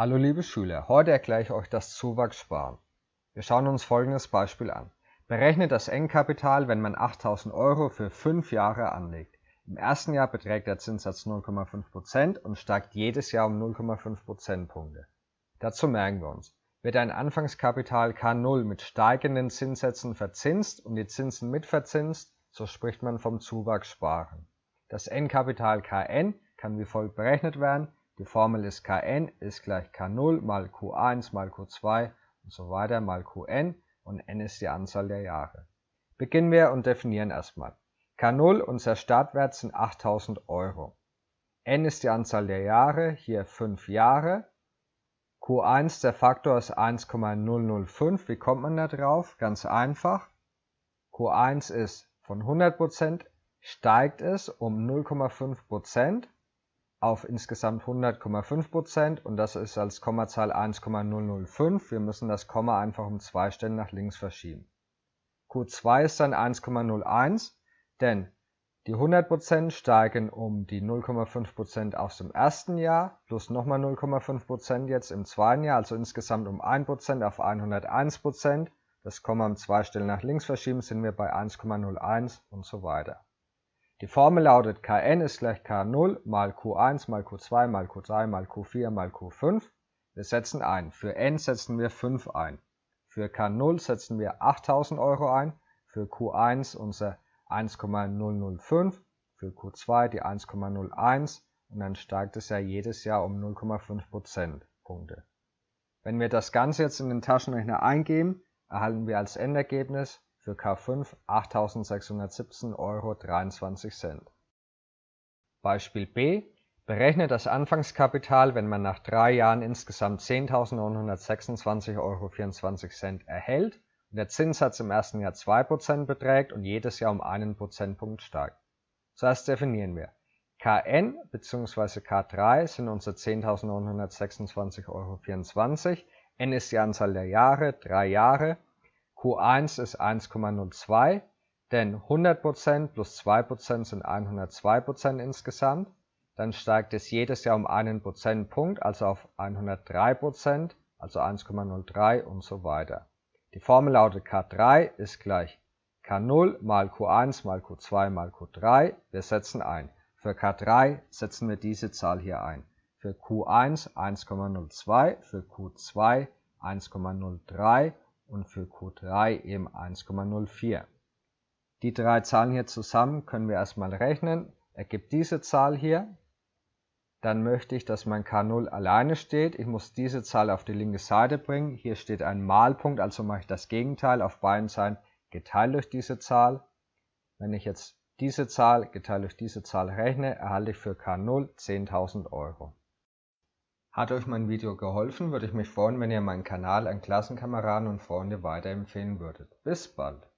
Hallo liebe Schüler, heute erkläre ich euch das Zuwachssparen. Wir schauen uns folgendes Beispiel an. Berechnet das Engkapital, wenn man 8000 Euro für 5 Jahre anlegt. Im ersten Jahr beträgt der Zinssatz 0,5% und steigt jedes Jahr um 0,5 Punkte. Dazu merken wir uns, wird ein Anfangskapital K0 mit steigenden Zinssätzen verzinst und die Zinsen mitverzinst, so spricht man vom Zuwachssparen. Das Endkapital Kn kann wie folgt berechnet werden, die Formel ist Kn ist gleich K0 mal Q1 mal Q2 und so weiter mal Qn und n ist die Anzahl der Jahre. Beginnen wir und definieren erstmal. K0, unser Startwert sind 8000 Euro. n ist die Anzahl der Jahre, hier 5 Jahre. Q1, der Faktor ist 1,005. Wie kommt man da drauf? Ganz einfach. Q1 ist von 100%, steigt es um 0,5% auf insgesamt 100,5 und das ist als Kommazahl 1,005. Wir müssen das Komma einfach um zwei Stellen nach links verschieben. Q2 ist dann 1,01, denn die 100% steigen um die 0,5% aus dem ersten Jahr plus nochmal 0,5% jetzt im zweiten Jahr, also insgesamt um 1% auf 101%. Das Komma um zwei Stellen nach links verschieben, sind wir bei 1,01 und so weiter. Die Formel lautet Kn ist gleich K0 mal Q1 mal Q2 mal Q3 mal Q4 mal Q5. Wir setzen ein. Für n setzen wir 5 ein. Für K0 setzen wir 8000 Euro ein. Für Q1 unser 1,005. Für Q2 die 1,01. Und dann steigt es ja jedes Jahr um 0,5 Prozentpunkte. Wenn wir das Ganze jetzt in den Taschenrechner eingeben, erhalten wir als Endergebnis für K5 8.617,23 Euro. Beispiel B. Berechne das Anfangskapital, wenn man nach drei Jahren insgesamt 10.926,24 Euro erhält und der Zinssatz im ersten Jahr 2% beträgt und jedes Jahr um einen Prozentpunkt steigt. Zuerst definieren wir. Kn bzw. K3 sind unsere 10.926,24 Euro. N ist die Anzahl der Jahre, drei Jahre Q1 ist 1,02, denn 100% plus 2% sind 102% insgesamt. Dann steigt es jedes Jahr um einen Prozentpunkt, also auf 103%, also 1,03 und so weiter. Die Formel lautet K3 ist gleich K0 mal Q1 mal Q2 mal Q3. Wir setzen ein. Für K3 setzen wir diese Zahl hier ein. Für Q1 1,02, für Q2 1,03 und für Q3 eben 1,04. Die drei Zahlen hier zusammen können wir erstmal rechnen. Ergibt diese Zahl hier. Dann möchte ich, dass mein K0 alleine steht. Ich muss diese Zahl auf die linke Seite bringen. Hier steht ein Malpunkt, also mache ich das Gegenteil auf beiden Seiten geteilt durch diese Zahl. Wenn ich jetzt diese Zahl geteilt durch diese Zahl rechne, erhalte ich für K0 10.000 Euro. Hat euch mein Video geholfen, würde ich mich freuen, wenn ihr meinen Kanal an Klassenkameraden und Freunde weiterempfehlen würdet. Bis bald!